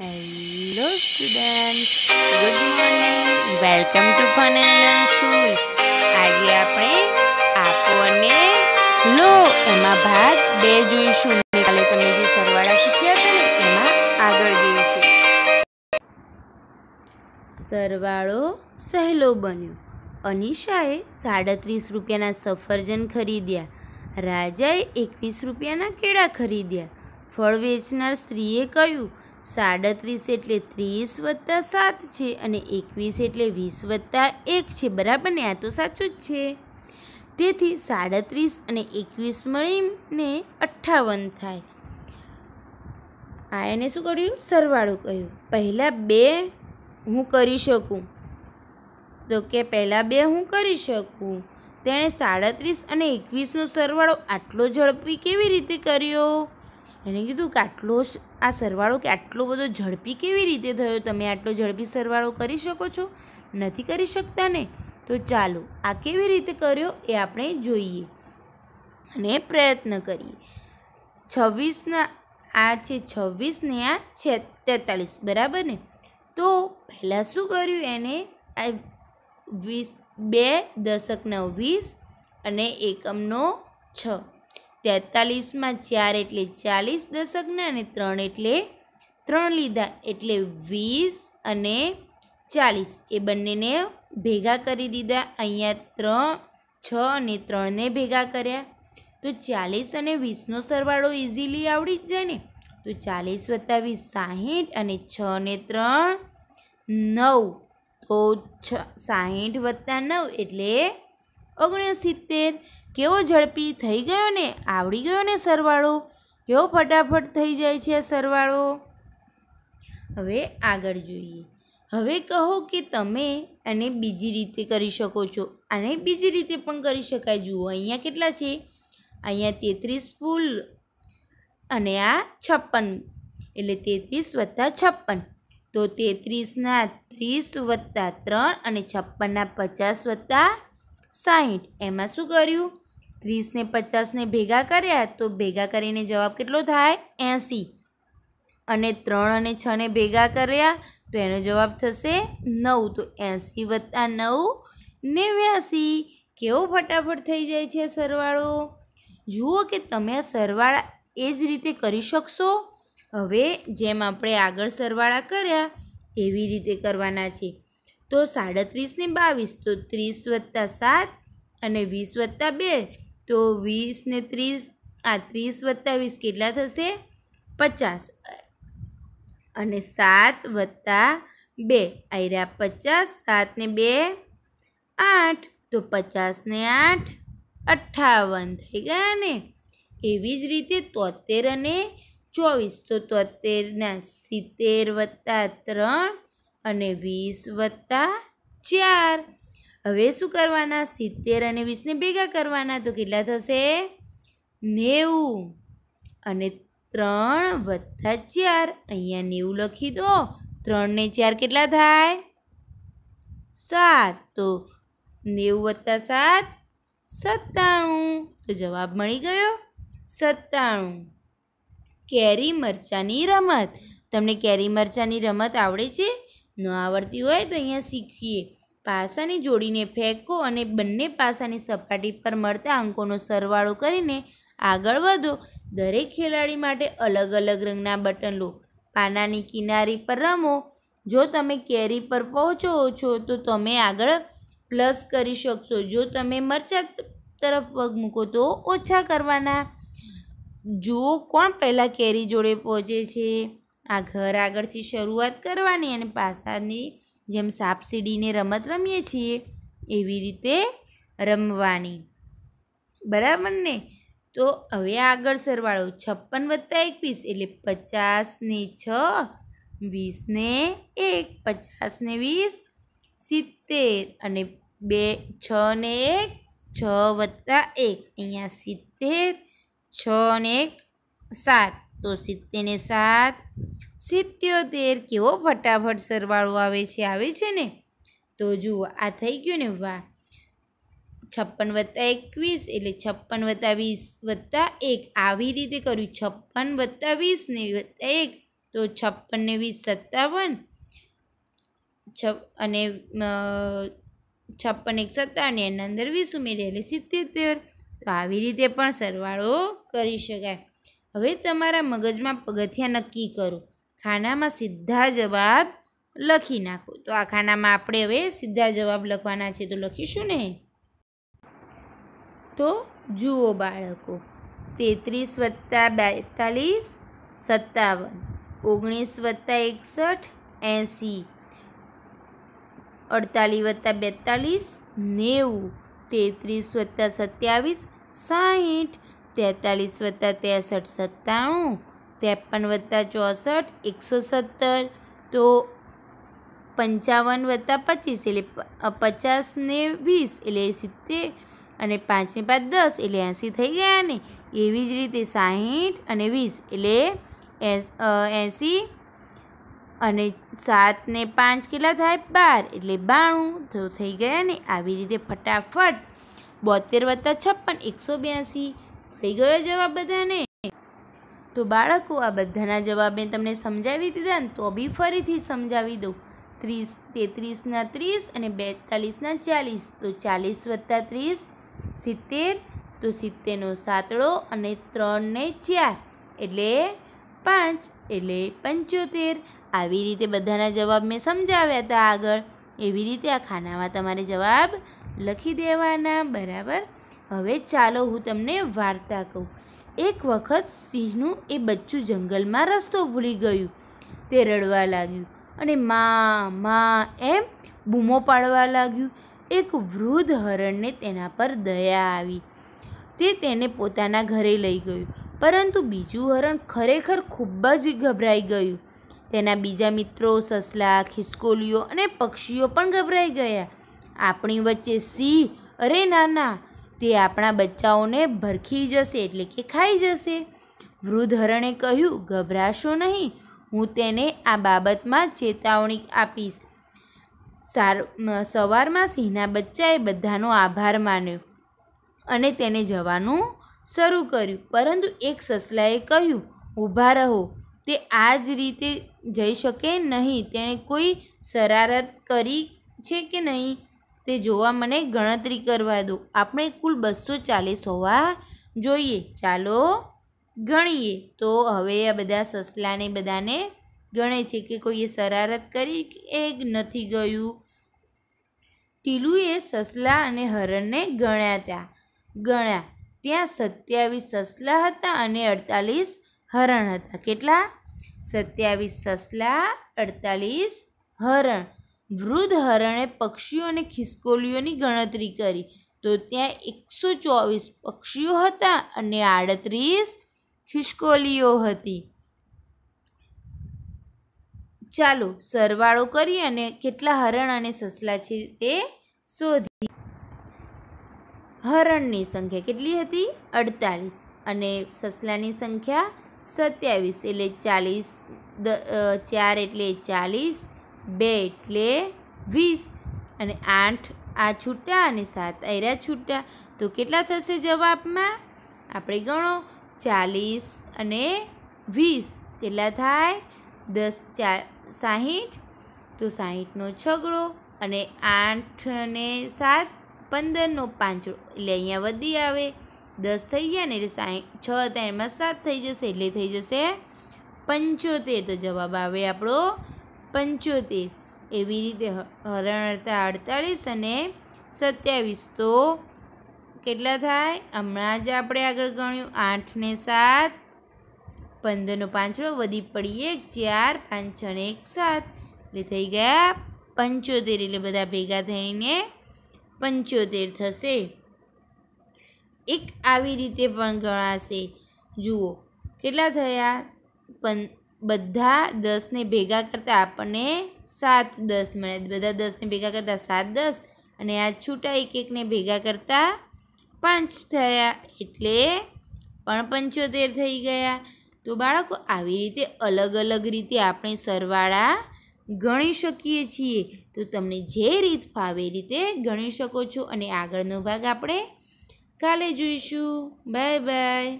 hello students good morning welcome to fun and learn school આજે આપણે આપો અને લો એમાં ભાગ બે જોઈશું કાલે તમે જે સરવાળા શીખ્યા હતા ને એમાં આગળ જોઈશું સરવાળો સહેલો બન્યો અનિશાએ સાડત્રીસ રૂપિયાના સફરજન ખરીદ્યા રાજાએ એકવીસ રૂપિયાના કેળા ખરીદ્યા ફળ વેચનાર સ્ત્રીએ કહ્યું સાડત્રીસ એટલે ત્રીસ વત્તા સાત છે અને એકવીસ એટલે વીસ વત્તા એક છે બરાબર ને આ તો સાચું જ છે તેથી સાડત્રીસ અને એકવીસ મળીને અઠ્ઠાવન થાય આ એને શું કર્યું સરવાળું કહ્યું પહેલાં બે હું કરી શકું તો કે પહેલાં બે હું કરી શકું તેણે સાડત્રીસ અને એકવીસનો સરવાળો આટલો ઝડપી કેવી રીતે કર્યો એને કીધું કે આટલો આ સરવાળો કે આટલો બધો ઝડપી કેવી રીતે થયો તમે આટલો ઝડપી સરવાળો કરી શકો છો નથી કરી શકતા ને તો ચાલો આ કેવી રીતે કર્યો એ આપણે જોઈએ અને પ્રયત્ન કરીએ છવ્વીસના આ છે છવ્વીસને આ છે તેતાલીસ બરાબર ને તો પહેલાં શું કર્યું એને આ વીસ બે દશકનો વીસ અને એકમનો છ તેતાલીસમાં ચાર એટલે ચાલીસ દશકના અને ત્રણ એટલે ત્રણ લીધા એટલે વીસ અને ચાલીસ એ બંનેને ભેગા કરી દીધા અહીંયા ત્રણ છ અને ત્રણને ભેગા કર્યા તો ચાલીસ અને વીસનો સરવાળો ઇઝીલી આવડી જ જાય ને તો ચાલીસ વત્તા વીસ સાહીઠ અને છ ને ત્રણ નવ તો છ સાહીઠ વત્તા નવ એટલે ઓગણસિત્તેર કેવો ઝડપી થઈ ગયો ને આવડી ગયો ને સરવાળો કેવો ફટાફટ થઈ જાય છે સરવાળો હવે આગળ જોઈએ હવે કહો કે તમે અને બીજી રીતે કરી શકો છો અને બીજી રીતે પણ કરી શકાય જુઓ અહીંયા કેટલા છે અહીંયા તેત્રીસ ફૂલ અને આ છપ્પન એટલે તેત્રીસ વત્તા છપ્પન તો તેત્રીસના ત્રીસ વત્તા ત્રણ અને છપ્પનના પચાસ વત્તા સાહીઠ એમાં શું કર્યું ત્રીસને પચાસને ભેગા કર્યા તો ભેગા કરીને જવાબ કેટલો થાય એંસી અને ત્રણ અને છને ભેગા કર્યા તો એનો જવાબ થશે નવ તો એંસી વત્તા નવ નેવ્યાસી કેવો ફટાફટ થઈ જાય છે સરવાળો જુઓ કે તમે સરવાળા એ જ રીતે કરી શકશો હવે જેમ આપણે આગળ સરવાળા કર્યા એવી રીતે કરવાના છે તો સાડત્રીસને બાવીસ તો ત્રીસ વત્તા સાત અને વીસ વત્તા બે તો વીસ ને ત્રીસ આ ત્રીસ વત્તા વીસ કેટલા થશે પચાસ અને સાત વત્તા બે આયરા પચાસ સાત ને બે આઠ તો પચાસ ને આઠ અઠ્ઠાવન થઈ ગયા ને એવી જ રીતે તોતેર અને ચોવીસ તો તોતેરના સિત્તેર વત્તા ત્રણ અને વીસ વત્તા ચાર હવે શું કરવાના સિત્તેર અને વીસને ભેગા કરવાના તો કેટલા થશે નેવું અને ત્રણ વત્તા ચાર અહીંયા નેવું લખી દો ત્રણને ચાર કેટલા થાય સાત તો નેવું વત્તા સાત સત્તાણું તો જવાબ મળી ગયો સત્તાણું કેરી મરચાની રમત તમને કેરી મરચાની રમત આવડે છે ન આવડતી હોય તો અહીંયા શીખીએ પાસાની જોડીને ફેંકો અને બંને પાસાની સપાટી પર મળતા અંકોનો સરવાળો કરીને આગળ વધો દરેક ખેલાડી માટે અલગ અલગ રંગના બટન લો પાનાની કિનારી પર રમો જો તમે કેરી પર પહોંચો છો તો તમે આગળ પ્લસ કરી શકશો જો તમે મરચા તરફ પગ મૂકો તો ઓછા કરવાના જુઓ કોણ પહેલાં કેરી જોડે પહોંચે છે આ ઘર આગળથી શરૂઆત કરવાની અને પાસાની જેમ સાપ સીડીને રમત રમીએ છીએ એવી રીતે રમવાની બરાબર ને તો હવે આગળ સરવાળો છપ્પન વત્તા એકવીસ એટલે પચાસને છ વીસને એક પચાસને વીસ સિત્તેર અને બે છ ને એક છ વત્તા એક અહીંયા સિત્તેર છ ને એક સાત તો સિત્તેરને સાત સિત્યોતેર કેવો ફટાફટ સરવાળો આવે છે આવે છે ને તો જુઓ આ થઈ ગયું ને વાહ છપ્પન વત્તા એકવીસ એટલે છપ્પન વત્તા વીસ વત્તા એક આવી રીતે કર્યું છપ્પન વત્તા વીસ ને વત્તા એક તો છપ્પન ને વીસ સત્તાવન છ અને છપ્પન એક સત્તાવન એના અંદર વીસ ઉમેરીએ એટલે સિત્તેર તો આવી રીતે પણ સરવાળો કરી શકાય હવે તમારા મગજમાં પગથિયાં નક્કી કરો ખાનામાં સીધા જવાબ લખી નાખો તો આ ખાનામાં આપણે હવે સીધા જવાબ લખવાના છે તો લખીશું ને તો જુઓ બાળકો તેત્રીસ વત્તા બેતાલીસ સત્તાવન ઓગણીસ વત્તા એકસઠ એંસી અડતાલીસ વત્તા બેતાલીસ નેવું તેત્રીસ વત્તા સત્યાવીસ સાહીઠ તેતાલીસ વત્તા ત્રેસઠ સત્તાણું ત્રેપન વત્તા ચોસઠ એકસો સત્તર તો પંચાવન વત્તા પચીસ એટલે પચાસને વીસ એટલે સિત્તેર અને પાંચને પાંચ દસ એટલે એંસી થઈ ગયા ને એવી જ રીતે સાહીઠ અને વીસ એટલે એસ એંસી અને સાતને પાંચ કેટલા થાય બાર એટલે બાણું તો થઈ ગયા ને આવી રીતે ફટાફટ બોતેર વત્તા છપ્પન એકસો બ્યાસી પડી ગયો જવાબ બધાને તો બાળકો આ બધાના જવાબ મેં તમને સમજાવી દીધા ને તો બી ફરીથી સમજાવી દઉં ત્રીસ તેત્રીસના ત્રીસ અને બેતાલીસના ચાલીસ તો ચાલીસ વત્તા ત્રીસ સિત્તેર તો સિત્તેરનો સાતડો અને ત્રણને ચાર એટલે પાંચ એટલે પંચોતેર આવી રીતે બધાના જવાબ મેં સમજાવ્યા હતા આગળ એવી રીતે આ ખાનામાં તમારે જવાબ લખી દેવાના બરાબર હવે ચાલો હું તમને વાર્તા કહું એક વખત સિંહનું એ બચ્ચું જંગલમાં રસ્તો ભૂલી ગયું તે રડવા લાગ્યું અને માં માં એમ બૂમો પાડવા લાગ્યું એક વૃદ્ધ હરણને તેના પર દયા આવી તે તેને પોતાના ઘરે લઈ ગયું પરંતુ બીજું હરણ ખરેખર ખૂબ જ ગભરાઈ ગયું તેના બીજા મિત્રો સસલા ખિસકોલીઓ અને પક્ષીઓ પણ ગભરાઈ ગયા આપણી વચ્ચે સિંહ અરે નાના તે આપણા બચ્ચાઓને ભરખી જશે એટલે કે ખાઈ જશે વૃદ્ધ હરણે કહ્યું ગભરાશો નહીં હું તેને આ બાબતમાં ચેતવણી આપીશ સાર સવારમાં સિંહના બચ્ચાએ બધાનો આભાર માન્યો અને તેને જવાનું શરૂ કર્યું પરંતુ એક સસલાએ કહ્યું ઊભા રહો તે આ જ રીતે જઈ શકે નહીં તેણે કોઈ શરારત કરી છે કે નહીં તે જોવા મને ગણતરી કરવા દો આપણે કુલ બસો ચાલીસ હોવા જોઈએ ચાલો ગણીએ તો હવે આ બધા સસલાને બધાને ગણે છે કે કોઈએ શરારત કરી કે એક નથી ગયું ટીલુએ સસલા અને હરણને ગણ્યા ત્યાં ગણ્યા ત્યાં સત્યાવીસ સસલા હતા અને અડતાલીસ હરણ હતા કેટલા સત્યાવીસ સસલા અડતાલીસ હરણ વૃદ્ધ હરણે પક્ષીઓ અને ખિસકોલીઓની ગણતરી કરી તો ત્યાં એકસો ચોવીસ પક્ષીઓ હતા અને આડત્રીસ ખિસકોલીઓ હતી ચાલો સરવાળો કરી અને કેટલા હરણ અને સસલા છે તે શોધી હરણની સંખ્યા કેટલી હતી અડતાલીસ અને સસલાની સંખ્યા સત્યાવીસ એટલે ચાલીસ ચાર એટલે ચાલીસ બે એટલે વીસ અને આઠ આ છૂટા અને સાત આયરા છૂટા તો કેટલા થશે જવાબમાં આપણે ગણો ચાલીસ અને વીસ કેટલા થાય દસ ચા સાહીઠ તો સાહીઠનો છગડો અને આઠ અને સાત પંદરનો પાંચડો એટલે અહીંયા વધી આવે દસ થઈ ગયા ને એટલે સાહીઠ છ ત્રણમાં સાત થઈ જશે એટલે થઈ જશે પંચોતેર તો જવાબ આવે આપણો પંચોતેર એવી રીતે હરણ હતા અડતાળીસ અને સત્યાવીસ તો કેટલા થાય હમણાં જ આપણે આગળ ગણ્યું આઠ ને સાત પંદરનો પાંચડો વધી પડી એક ચાર પાંચ છ ને એક સાત એટલે થઈ ગયા પંચોતેર એટલે બધા ભેગા થઈને પંચોતેર થશે એક આવી રીતે પણ ગણાશે જુઓ કેટલા થયા પં બધા દસને ભેગા કરતાં આપણને સાત દસ મળે બધા દસને ભેગા કરતાં સાત દસ અને આ છૂટા એક એકને ભેગા કરતાં પાંચ થયા એટલે પણ પંચોતેર થઈ ગયા તો બાળકો આવી રીતે અલગ અલગ રીતે આપણે સરવાળા ગણી શકીએ છીએ તો તમને જે રીત ફાવે રીતે ગણી શકો છો અને આગળનો ભાગ આપણે કાલે જોઈશું બાય બાય